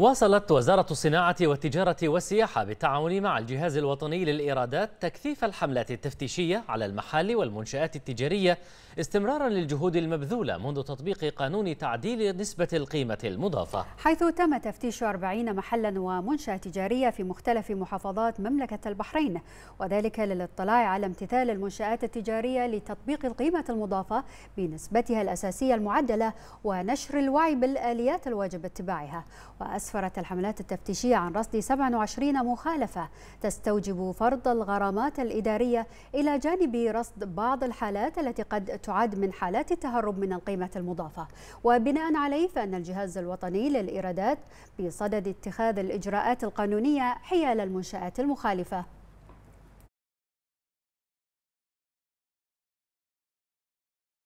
واصلت وزارة الصناعة والتجارة والسياحة بالتعاون مع الجهاز الوطني للإيرادات تكثيف الحملات التفتيشية على المحال والمنشآت التجارية استمرارا للجهود المبذولة منذ تطبيق قانون تعديل نسبة القيمة المضافة حيث تم تفتيش 40 محلا ومنشأة تجارية في مختلف محافظات مملكة البحرين وذلك للاطلاع على امتثال المنشآت التجارية لتطبيق القيمة المضافة بنسبتها الأساسية المعدلة ونشر الوعي بالآليات الواجب اتباعها وأسفل أسفرت الحملات التفتيشية عن رصد 27 مخالفة تستوجب فرض الغرامات الإدارية إلى جانب رصد بعض الحالات التي قد تعد من حالات التهرب من القيمة المضافة وبناء عليه فإن الجهاز الوطني للإيرادات بصدد اتخاذ الإجراءات القانونية حيال المنشآت المخالفة